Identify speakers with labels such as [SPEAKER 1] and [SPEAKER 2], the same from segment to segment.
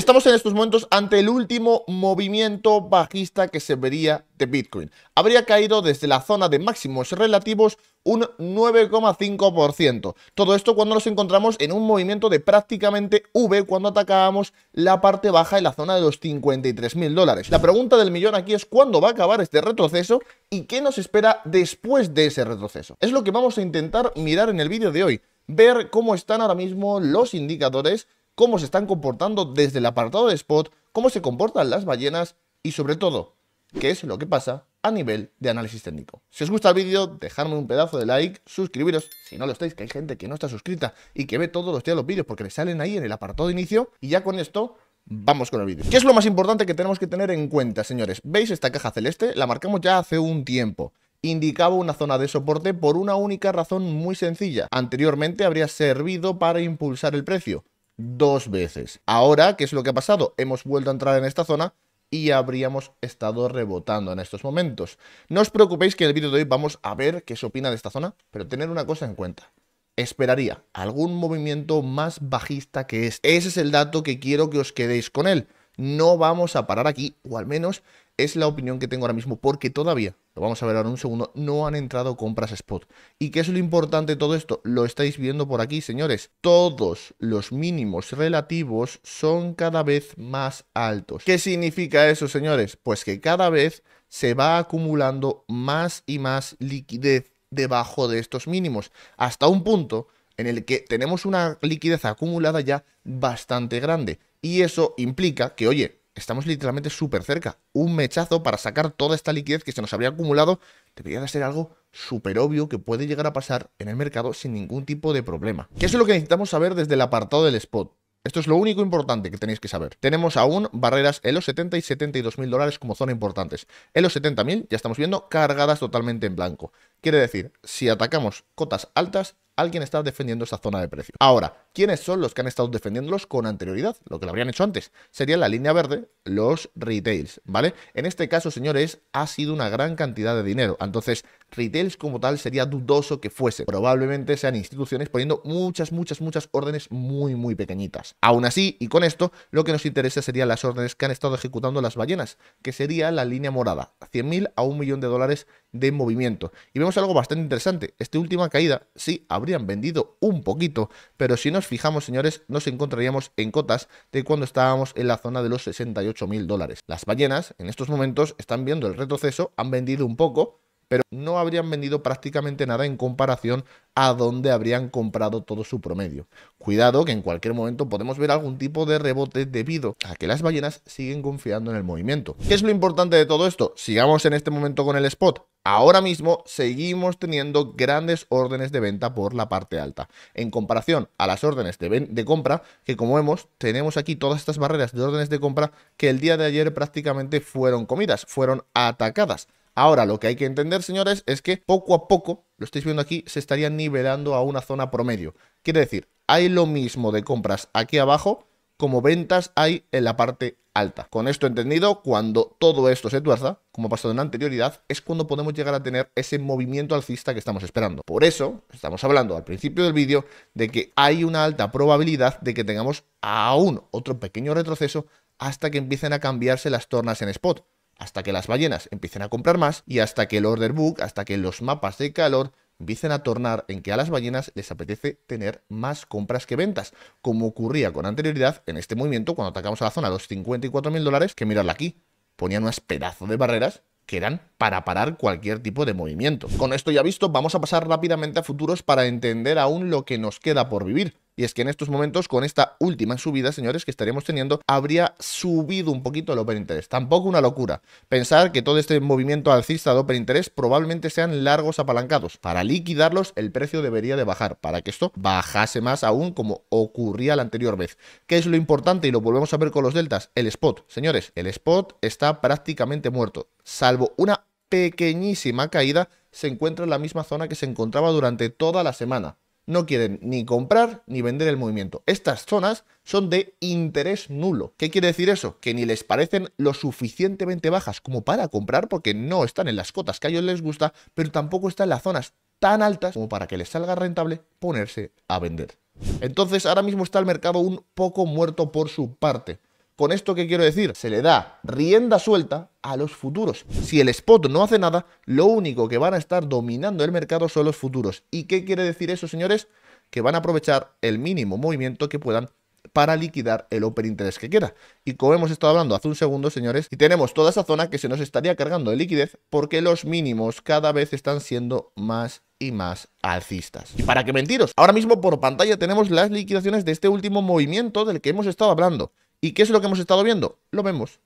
[SPEAKER 1] Estamos en estos momentos ante el último movimiento bajista que se vería de Bitcoin. Habría caído desde la zona de máximos relativos un 9,5%. Todo esto cuando nos encontramos en un movimiento de prácticamente V cuando atacábamos la parte baja en la zona de los 53 mil dólares. La pregunta del millón aquí es cuándo va a acabar este retroceso y qué nos espera después de ese retroceso. Es lo que vamos a intentar mirar en el vídeo de hoy ver cómo están ahora mismo los indicadores cómo se están comportando desde el apartado de spot, cómo se comportan las ballenas y sobre todo, qué es lo que pasa a nivel de análisis técnico. Si os gusta el vídeo, dejadme un pedazo de like, suscribiros si no lo estáis, que hay gente que no está suscrita y que ve todos los días los vídeos porque le salen ahí en el apartado de inicio y ya con esto Vamos con el vídeo. ¿Qué es lo más importante que tenemos que tener en cuenta, señores? ¿Veis esta caja celeste? La marcamos ya hace un tiempo. Indicaba una zona de soporte por una única razón muy sencilla. Anteriormente habría servido para impulsar el precio dos veces. Ahora, ¿qué es lo que ha pasado? Hemos vuelto a entrar en esta zona y habríamos estado rebotando en estos momentos. No os preocupéis que en el vídeo de hoy vamos a ver qué se opina de esta zona, pero tener una cosa en cuenta. Esperaría algún movimiento más bajista que este. Ese es el dato que quiero que os quedéis con él. No vamos a parar aquí, o al menos es la opinión que tengo ahora mismo porque todavía, lo vamos a ver ahora en un segundo, no han entrado compras spot. ¿Y qué es lo importante de todo esto? Lo estáis viendo por aquí, señores. Todos los mínimos relativos son cada vez más altos. ¿Qué significa eso, señores? Pues que cada vez se va acumulando más y más liquidez debajo de estos mínimos, hasta un punto en el que tenemos una liquidez acumulada ya bastante grande. Y eso implica que, oye, estamos literalmente súper cerca. Un mechazo para sacar toda esta liquidez que se nos habría acumulado debería de ser algo súper obvio que puede llegar a pasar en el mercado sin ningún tipo de problema. Que es lo que necesitamos saber desde el apartado del spot. Esto es lo único importante que tenéis que saber. Tenemos aún barreras en los 70 y 72 mil dólares como zona importantes. En los 70 mil ya estamos viendo cargadas totalmente en blanco. Quiere decir, si atacamos cotas altas, alguien está defendiendo esta zona de precio. Ahora, ¿Quiénes son los que han estado defendiéndolos con anterioridad? Lo que lo habrían hecho antes. Sería la línea verde, los retails, ¿vale? En este caso, señores, ha sido una gran cantidad de dinero. Entonces, retails como tal sería dudoso que fuese. Probablemente sean instituciones poniendo muchas, muchas, muchas órdenes muy, muy pequeñitas. Aún así, y con esto, lo que nos interesa serían las órdenes que han estado ejecutando las ballenas, que sería la línea morada, 100.000 a un millón de dólares de movimiento. Y vemos algo bastante interesante. Esta última caída, sí, habrían vendido un poquito, pero si no fijamos, señores, nos encontraríamos en cotas de cuando estábamos en la zona de los 68 mil dólares. Las ballenas en estos momentos están viendo el retroceso, han vendido un poco, pero no habrían vendido prácticamente nada en comparación a donde habrían comprado todo su promedio. Cuidado que en cualquier momento podemos ver algún tipo de rebote debido a que las ballenas siguen confiando en el movimiento. ¿Qué es lo importante de todo esto? Sigamos en este momento con el spot. Ahora mismo seguimos teniendo grandes órdenes de venta por la parte alta, en comparación a las órdenes de, de, compra, que como vemos tenemos aquí todas estas barreras de órdenes de compra que el día de ayer prácticamente fueron comidas, fueron atacadas. Ahora, lo que hay que entender, señores, es que poco a poco, lo estáis viendo aquí, se estaría nivelando a una zona promedio. Quiere decir, hay lo mismo de compras aquí abajo como ventas hay en la parte alta. Con esto entendido, cuando todo esto se tuerza, como ha pasado en anterioridad, es cuando podemos llegar a tener ese movimiento alcista que estamos esperando. Por eso, estamos hablando al principio del vídeo de que hay una alta probabilidad de que tengamos aún otro pequeño retroceso hasta que empiecen a cambiarse las tornas en spot hasta que las ballenas empiecen a comprar más y hasta que el order book, hasta que los mapas de calor empiecen a tornar en que a las ballenas les apetece tener más compras que ventas, como ocurría con anterioridad en este movimiento cuando atacamos a la zona de los 54 mil dólares, que miradla aquí, ponían unas pedazos de barreras que eran para parar cualquier tipo de movimiento. Con esto ya visto, vamos a pasar rápidamente a futuros para entender aún lo que nos queda por vivir. Y es que en estos momentos, con esta última subida, señores, que estaríamos teniendo, habría subido un poquito el Open Interest. Tampoco una locura. Pensar que todo este movimiento alcista de Open Interest probablemente sean largos apalancados. Para liquidarlos, el precio debería de bajar, para que esto bajase más aún como ocurría la anterior vez. ¿Qué es lo importante? Y lo volvemos a ver con los deltas. El spot. Señores, el spot está prácticamente muerto. Salvo una pequeñísima caída, se encuentra en la misma zona que se encontraba durante toda la semana no quieren ni comprar ni vender el movimiento. Estas zonas son de interés nulo. ¿Qué quiere decir eso? Que ni les parecen lo suficientemente bajas como para comprar porque no están en las cotas que a ellos les gusta, pero tampoco están en las zonas tan altas como para que les salga rentable ponerse a vender. Entonces ahora mismo está el mercado un poco muerto por su parte. Con esto que quiero decir, se le da rienda suelta a los futuros. Si el spot no hace nada, lo único que van a estar dominando el mercado son los futuros. ¿Y qué quiere decir eso, señores? Que van a aprovechar el mínimo movimiento que puedan para liquidar el interés que quiera. Y como hemos estado hablando hace un segundo, señores, y tenemos toda esa zona que se nos estaría cargando de liquidez porque los mínimos cada vez están siendo más y más alcistas. Y para que mentiros, ahora mismo por pantalla tenemos las liquidaciones de este último movimiento del que hemos estado hablando. ¿Y qué es lo que hemos estado viendo? Lo vemos.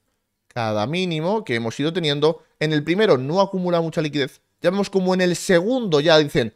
[SPEAKER 1] Cada mínimo que hemos ido teniendo, en el primero no acumula mucha liquidez. Ya vemos como en el segundo ya dicen,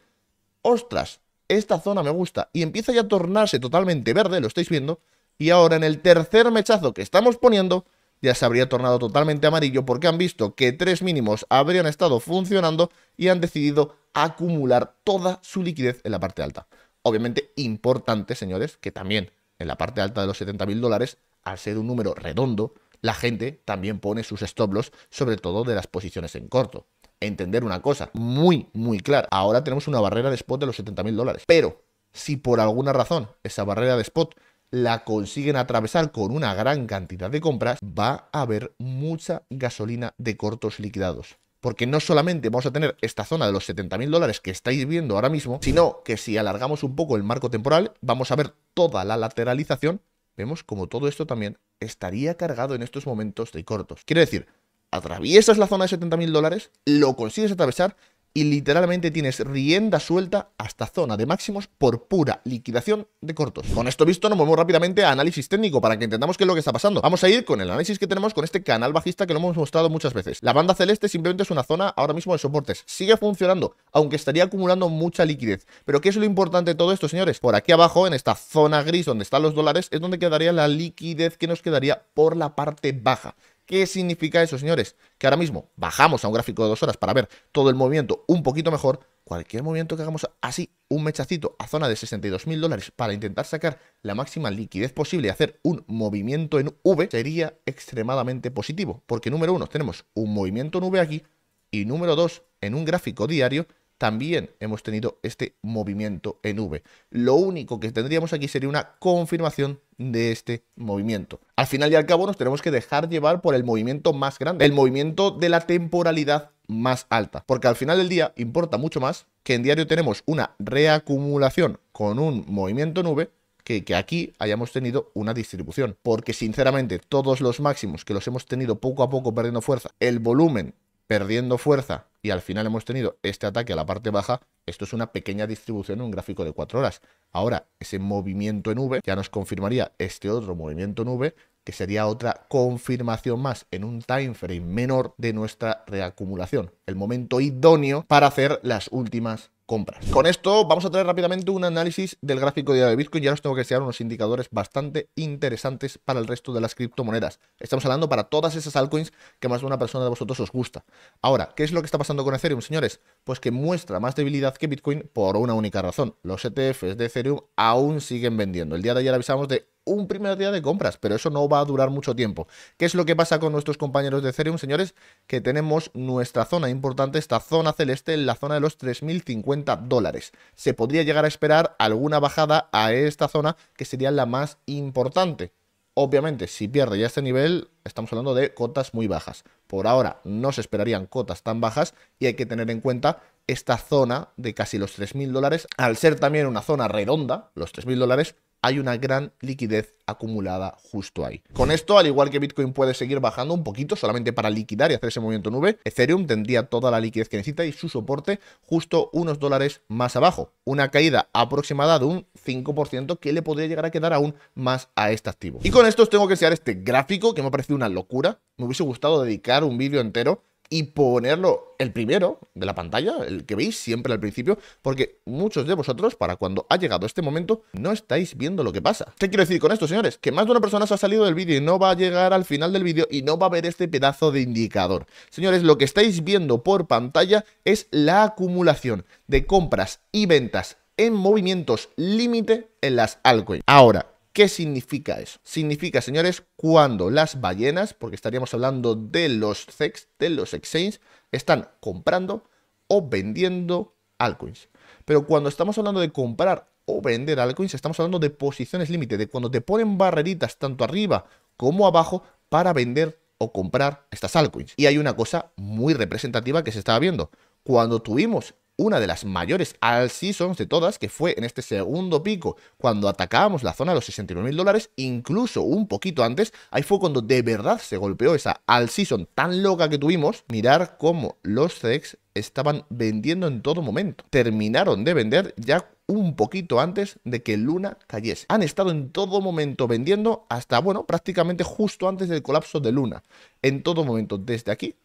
[SPEAKER 1] ostras, esta zona me gusta. Y empieza ya a tornarse totalmente verde, lo estáis viendo. Y ahora en el tercer mechazo que estamos poniendo, ya se habría tornado totalmente amarillo porque han visto que tres mínimos habrían estado funcionando y han decidido acumular toda su liquidez en la parte alta. Obviamente importante, señores, que también en la parte alta de los 70.000 dólares al ser un número redondo, la gente también pone sus stop loss, sobre todo de las posiciones en corto. Entender una cosa muy, muy clara. Ahora tenemos una barrera de spot de los 70.000 mil dólares. Pero si por alguna razón esa barrera de spot la consiguen atravesar con una gran cantidad de compras, va a haber mucha gasolina de cortos liquidados. Porque no solamente vamos a tener esta zona de los 70.000 mil dólares que estáis viendo ahora mismo, sino que si alargamos un poco el marco temporal, vamos a ver toda la lateralización vemos como todo esto también estaría cargado en estos momentos de cortos. Quiere decir, atraviesas la zona de 70.000 dólares, lo consigues atravesar y literalmente tienes rienda suelta hasta zona de máximos por pura liquidación de cortos. Con esto visto nos movemos rápidamente a análisis técnico para que entendamos qué es lo que está pasando. Vamos a ir con el análisis que tenemos con este canal bajista que lo hemos mostrado muchas veces. La banda celeste simplemente es una zona ahora mismo de soportes. Sigue funcionando, aunque estaría acumulando mucha liquidez. Pero ¿qué es lo importante de todo esto, señores? Por aquí abajo, en esta zona gris donde están los dólares, es donde quedaría la liquidez que nos quedaría por la parte baja. ¿Qué significa eso, señores? Que ahora mismo bajamos a un gráfico de dos horas para ver todo el movimiento un poquito mejor. Cualquier movimiento que hagamos así, un mechacito a zona de 62 mil dólares para intentar sacar la máxima liquidez posible y hacer un movimiento en V sería extremadamente positivo. Porque número uno, tenemos un movimiento en V aquí y número dos, en un gráfico diario también hemos tenido este movimiento en V. Lo único que tendríamos aquí sería una confirmación de este movimiento. Al final y al cabo nos tenemos que dejar llevar por el movimiento más grande, el movimiento de la temporalidad más alta, porque al final del día importa mucho más que en diario tenemos una reacumulación con un movimiento en V que, que, aquí hayamos tenido una distribución. Porque sinceramente, todos los máximos que los hemos tenido poco a poco perdiendo fuerza, el volumen perdiendo fuerza y al final hemos tenido este ataque a la parte baja, esto es una pequeña distribución en un gráfico de 4 horas. Ahora, ese movimiento en V ya nos confirmaría este otro movimiento en V, que sería otra confirmación más en un time frame menor de nuestra reacumulación. El momento idóneo para hacer las últimas compras. Con esto vamos a traer rápidamente un análisis del gráfico de Bitcoin. Ya os tengo que enseñar unos indicadores bastante interesantes para el resto de las criptomonedas. Estamos hablando para todas esas altcoins que más de una persona de vosotros os gusta. Ahora, ¿qué es lo que está pasando con Ethereum, señores? Pues que muestra más debilidad que Bitcoin por una única razón. Los ETFs de Ethereum aún siguen vendiendo. El día de ayer avisamos de un primer día de compras, pero eso no va a durar mucho tiempo. ¿Qué es lo que pasa con nuestros compañeros de Ethereum, señores? Que tenemos nuestra zona importante, esta zona celeste, en la zona de los 3.050 dólares. Se podría llegar a esperar alguna bajada a esta zona, que sería la más importante. Obviamente, si pierde ya este nivel, estamos hablando de cotas muy bajas. Por ahora no se esperarían cotas tan bajas y hay que tener en cuenta esta zona de casi los 3.000 dólares, al ser también una zona redonda, los 3.000 dólares, hay una gran liquidez acumulada justo ahí. Con esto, al igual que Bitcoin puede seguir bajando un poquito solamente para liquidar y hacer ese movimiento nube, Ethereum tendría toda la liquidez que necesita y su soporte justo unos dólares más abajo. Una caída aproximada de un 5% que le podría llegar a quedar aún más a este activo. Y con esto os tengo que enseñar este gráfico que me ha parecido una locura. Me hubiese gustado dedicar un vídeo entero y ponerlo el primero de la pantalla, el que veis siempre al principio, porque muchos de vosotros, para cuando ha llegado este momento, no estáis viendo lo que pasa. ¿Qué quiero decir con esto, señores? Que más de una persona se ha salido del vídeo y no va a llegar al final del vídeo y no va a ver este pedazo de indicador. Señores, lo que estáis viendo por pantalla es la acumulación de compras y ventas en movimientos límite en las altcoins. Ahora, ¿Qué significa eso? Significa, señores, cuando las ballenas, porque estaríamos hablando de los sex, de los exchanges, están comprando o vendiendo altcoins. Pero cuando estamos hablando de comprar o vender altcoins, estamos hablando de posiciones límite, de cuando te ponen barreritas tanto arriba como abajo para vender o comprar estas altcoins. Y hay una cosa muy representativa que se estaba viendo. Cuando tuvimos una de las mayores all seasons de todas, que fue en este segundo pico, cuando atacábamos la zona de los 69 mil dólares, incluso un poquito antes, ahí fue cuando de verdad se golpeó esa all season tan loca que tuvimos. Mirar cómo los CEX estaban vendiendo en todo momento. Terminaron de vender ya un poquito antes de que Luna cayese. Han estado en todo momento vendiendo hasta, bueno, prácticamente justo antes del colapso de Luna. En todo momento, desde aquí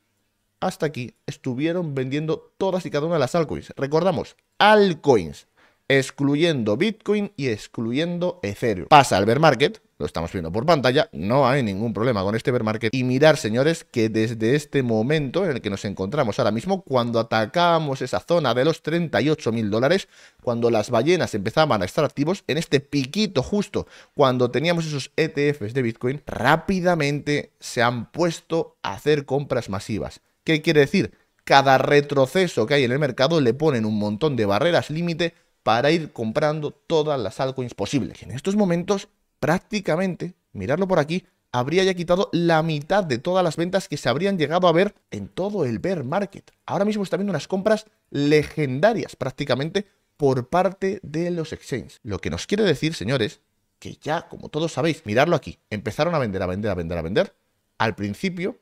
[SPEAKER 1] hasta aquí estuvieron vendiendo todas y cada una de las altcoins. Recordamos, altcoins, excluyendo Bitcoin y excluyendo Ethereum. Pasa al bear market, lo estamos viendo por pantalla, no hay ningún problema con este bear market. Y mirar, señores, que desde este momento en el que nos encontramos ahora mismo, cuando atacamos esa zona de los 38 mil dólares, cuando las ballenas empezaban a estar activos, en este piquito justo, cuando teníamos esos ETFs de Bitcoin, rápidamente se han puesto a hacer compras masivas. ¿Qué quiere decir? Cada retroceso que hay en el mercado le ponen un montón de barreras límite para ir comprando todas las altcoins posibles. En estos momentos, prácticamente, mirarlo por aquí, habría ya quitado la mitad de todas las ventas que se habrían llegado a ver en todo el bear market. Ahora mismo están viendo unas compras legendarias prácticamente por parte de los exchanges. Lo que nos quiere decir, señores, que ya, como todos sabéis, mirarlo aquí, empezaron a vender, a vender, a vender, a vender. Al principio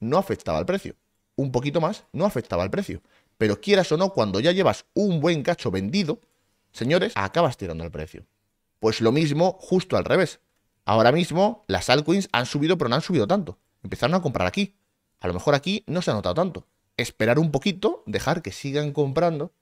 [SPEAKER 1] no afectaba al precio un poquito más no afectaba al precio. Pero quieras o no, cuando ya llevas un buen cacho vendido, señores, acabas tirando el precio. Pues lo mismo justo al revés. Ahora mismo las altcoins han subido pero no han subido tanto. Empezaron a comprar aquí. A lo mejor aquí no se ha notado tanto. Esperar un poquito, dejar que sigan comprando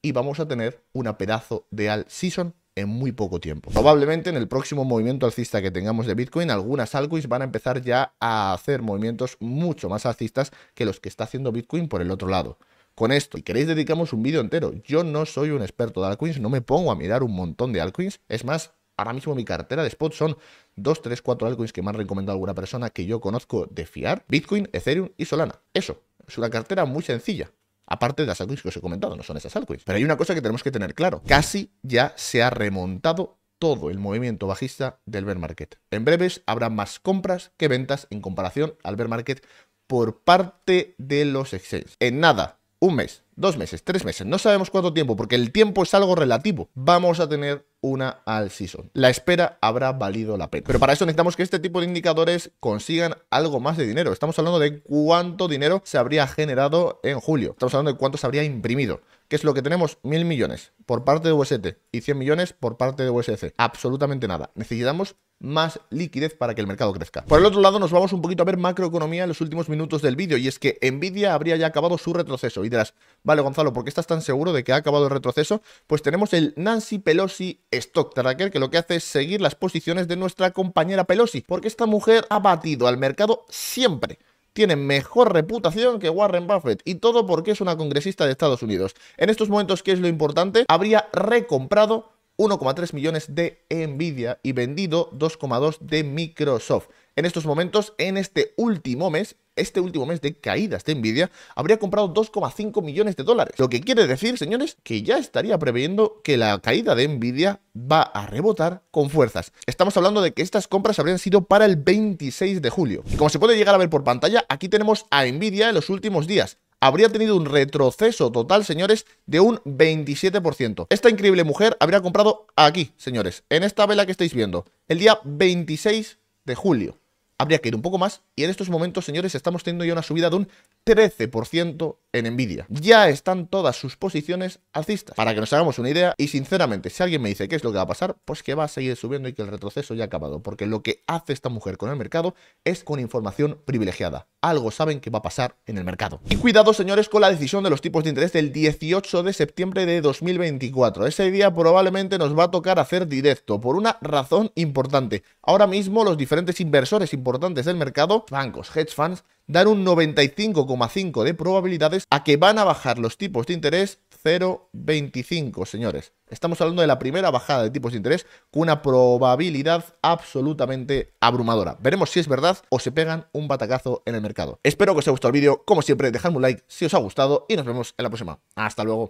[SPEAKER 1] y vamos a tener una pedazo de alt season en muy poco tiempo. Probablemente en el próximo movimiento alcista que tengamos de Bitcoin, algunas altcoins van a empezar ya a hacer movimientos mucho más alcistas que los que está haciendo Bitcoin por el otro lado. Con esto, y queréis dedicamos un vídeo entero, yo no soy un experto de altcoins, no me pongo a mirar un montón de altcoins, es más, ahora mismo mi cartera de spot son 2, 3, 4 altcoins que me han recomendado alguna persona que yo conozco de fiar, Bitcoin, Ethereum y Solana. Eso, es una cartera muy sencilla. Aparte de las altcoins que os he comentado, no son esas altcoins. Pero hay una cosa que tenemos que tener claro. Casi ya se ha remontado todo el movimiento bajista del bear market. En breves habrá más compras que ventas en comparación al bear market por parte de los exchanges. En nada, un mes, dos meses, tres meses, no sabemos cuánto tiempo, porque el tiempo es algo relativo. Vamos a tener una al season. La espera habrá valido la pena. Pero para eso necesitamos que este tipo de indicadores consigan algo más de dinero. Estamos hablando de cuánto dinero se habría generado en julio. Estamos hablando de cuánto se habría imprimido. ¿Qué es lo que tenemos? Mil millones por parte de UST y 100 millones por parte de USC. Absolutamente nada. Necesitamos más liquidez para que el mercado crezca. Por el otro lado, nos vamos un poquito a ver macroeconomía en los últimos minutos del vídeo, y es que Nvidia habría ya acabado su retroceso. Y dirás, vale, Gonzalo, ¿por qué estás tan seguro de que ha acabado el retroceso? Pues tenemos el Nancy Pelosi Stock Tracker, que lo que hace es seguir las posiciones de nuestra compañera Pelosi, porque esta mujer ha batido al mercado siempre tiene mejor reputación que Warren Buffett y todo porque es una congresista de Estados Unidos. En estos momentos, ¿qué es lo importante? Habría recomprado 1,3 millones de Nvidia y vendido 2,2 de Microsoft. En estos momentos, en este último mes, este último mes de caídas de Nvidia, habría comprado 2,5 millones de dólares. Lo que quiere decir, señores, que ya estaría previendo que la caída de Nvidia va a rebotar con fuerzas. Estamos hablando de que estas compras habrían sido para el 26 de julio. Y como se puede llegar a ver por pantalla, aquí tenemos a Nvidia en los últimos días habría tenido un retroceso total, señores, de un 27%. Esta increíble mujer habría comprado aquí, señores, en esta vela que estáis viendo, el día 26 de julio. Habría que ir un poco más y en estos momentos, señores, estamos teniendo ya una subida de un 13% en Nvidia. Ya están todas sus posiciones alcistas. Para que nos hagamos una idea, y sinceramente, si alguien me dice qué es lo que va a pasar, pues que va a seguir subiendo y que el retroceso ya ha acabado. Porque lo que hace esta mujer con el mercado es con información privilegiada. Algo saben que va a pasar en el mercado. Y cuidado, señores, con la decisión de los tipos de interés del 18 de septiembre de 2024. Ese día probablemente nos va a tocar hacer directo por una razón importante. Ahora mismo, los diferentes inversores importantes del mercado, bancos, hedge funds, dan un 95,5 de probabilidades a que van a bajar los tipos de interés 0,25, señores. Estamos hablando de la primera bajada de tipos de interés con una probabilidad absolutamente abrumadora. Veremos si es verdad o se pegan un batacazo en el mercado. Espero que os haya gustado el vídeo. Como siempre, dejadme un like si os ha gustado y nos vemos en la próxima. Hasta luego.